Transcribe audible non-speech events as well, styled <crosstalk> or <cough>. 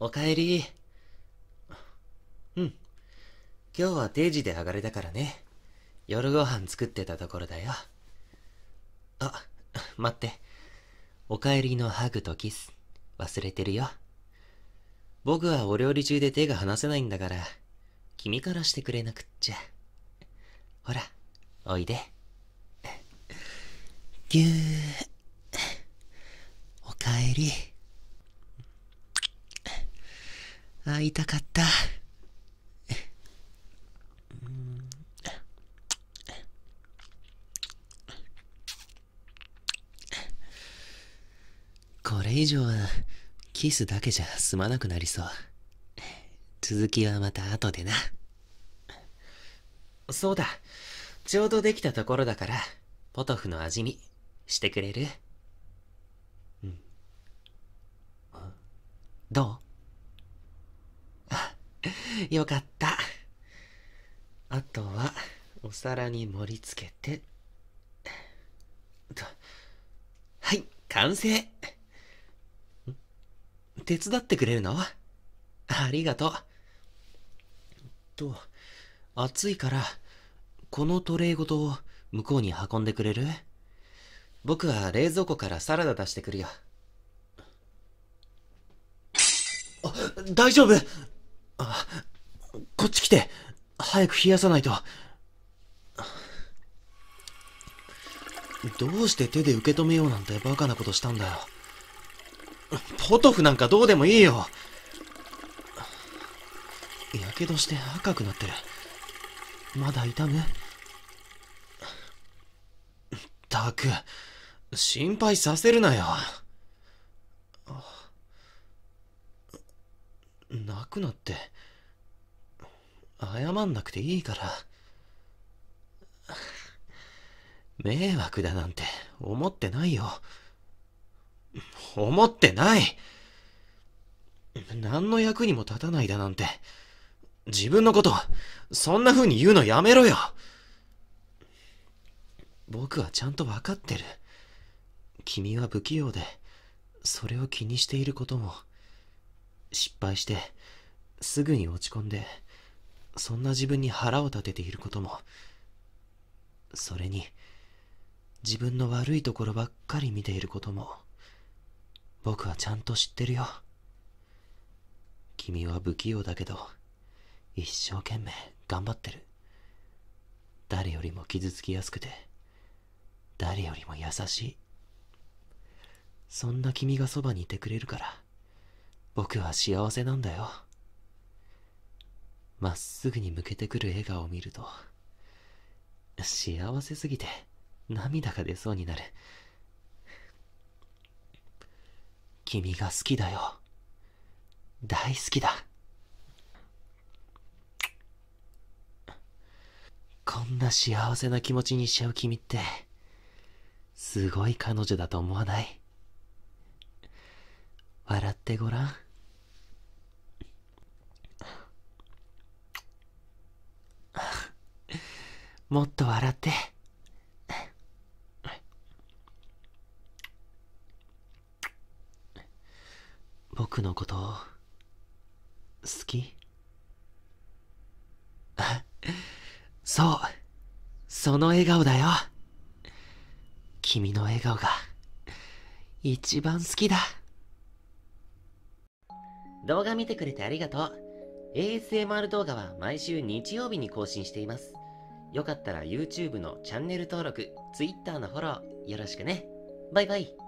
おかえり。うん。今日は定時で上がれたからね。夜ご飯作ってたところだよ。あ、待って。おかえりのハグとキス、忘れてるよ。僕はお料理中で手が離せないんだから、君からしてくれなくっちゃ。ほら、おいで。ぎゅー。おかえり。会いたかったこれ以上はキスだけじゃ済まなくなりそう続きはまた後でなそうだちょうどできたところだからポトフの味見してくれるうんどう <laughs> よかった。あとは、お皿に盛り付けて。と、はい、完成手伝ってくれるのありがとう。と、暑いから、このトレイごと向こうに運んでくれる僕は冷蔵庫からサラダ出してくるよ。あ、大丈夫あ、こっち来て。早く冷やさないと。どうして手で受け止めようなんてバカなことしたんだよ。ポトフなんかどうでもいいよ。やけどして赤くなってる。まだ痛むったく、心配させるなよ。泣くなって謝んなくていいから迷惑だなんて思ってないよ思ってない何の役にも立たないだなんて自分のことそんな風に言うのやめろよ僕はちゃんと分かってる君は不器用でそれを気にしていることも失敗してすぐに落ち込んでそんな自分に腹を立てていることもそれに自分の悪いところばっかり見ていることも僕はちゃんと知ってるよ君は不器用だけど一生懸命頑張ってる誰よりも傷つきやすくて誰よりも優しいそんな君がそばにいてくれるから僕は幸せなんだよまっすぐに向けてくる笑顔を見ると幸せすぎて涙が出そうになる君が好きだよ大好きだこんな幸せな気持ちにしちゃう君ってすごい彼女だと思わない笑ってごらん <laughs> もっと笑って僕のこと好き <laughs> そうその笑顔だよ君の笑顔が一番好きだ動画見てくれてありがとう。ASMR 動画は毎週日曜日に更新しています。よかったら YouTube のチャンネル登録、Twitter のフォローよろしくね。バイバイ。